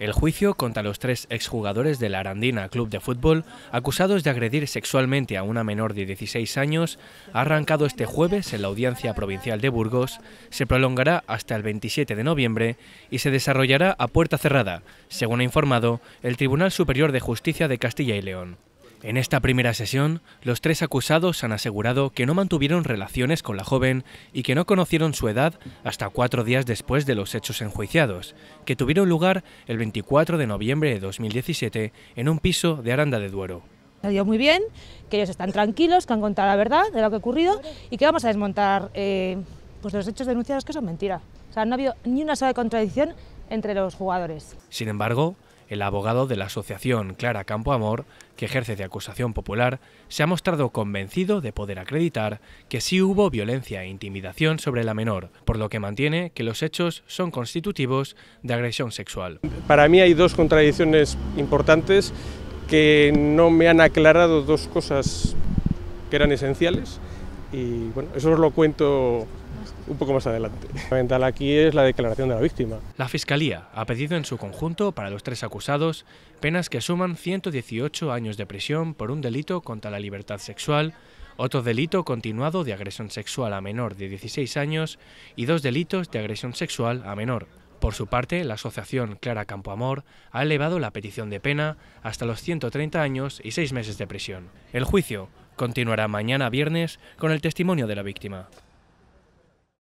El juicio contra los tres exjugadores de la Arandina Club de Fútbol, acusados de agredir sexualmente a una menor de 16 años, ha arrancado este jueves en la Audiencia Provincial de Burgos, se prolongará hasta el 27 de noviembre y se desarrollará a puerta cerrada, según ha informado el Tribunal Superior de Justicia de Castilla y León. En esta primera sesión, los tres acusados han asegurado que no mantuvieron relaciones con la joven y que no conocieron su edad hasta cuatro días después de los hechos enjuiciados, que tuvieron lugar el 24 de noviembre de 2017 en un piso de Aranda de Duero. Ha ido muy bien, que ellos están tranquilos, que han contado la verdad de lo que ha ocurrido y que vamos a desmontar eh, pues los hechos denunciados que son mentiras. O sea, no ha habido ni una sola contradicción entre los jugadores. Sin embargo, el abogado de la asociación Clara Campoamor, que ejerce de acusación popular, se ha mostrado convencido de poder acreditar que sí hubo violencia e intimidación sobre la menor, por lo que mantiene que los hechos son constitutivos de agresión sexual. Para mí hay dos contradicciones importantes que no me han aclarado dos cosas que eran esenciales y bueno, eso os lo cuento un poco más adelante. La fundamental aquí es la declaración de la víctima. La Fiscalía ha pedido en su conjunto para los tres acusados penas que suman 118 años de prisión por un delito contra la libertad sexual, otro delito continuado de agresión sexual a menor de 16 años y dos delitos de agresión sexual a menor. Por su parte, la asociación Clara Campoamor ha elevado la petición de pena hasta los 130 años y 6 meses de prisión. El juicio continuará mañana viernes con el testimonio de la víctima.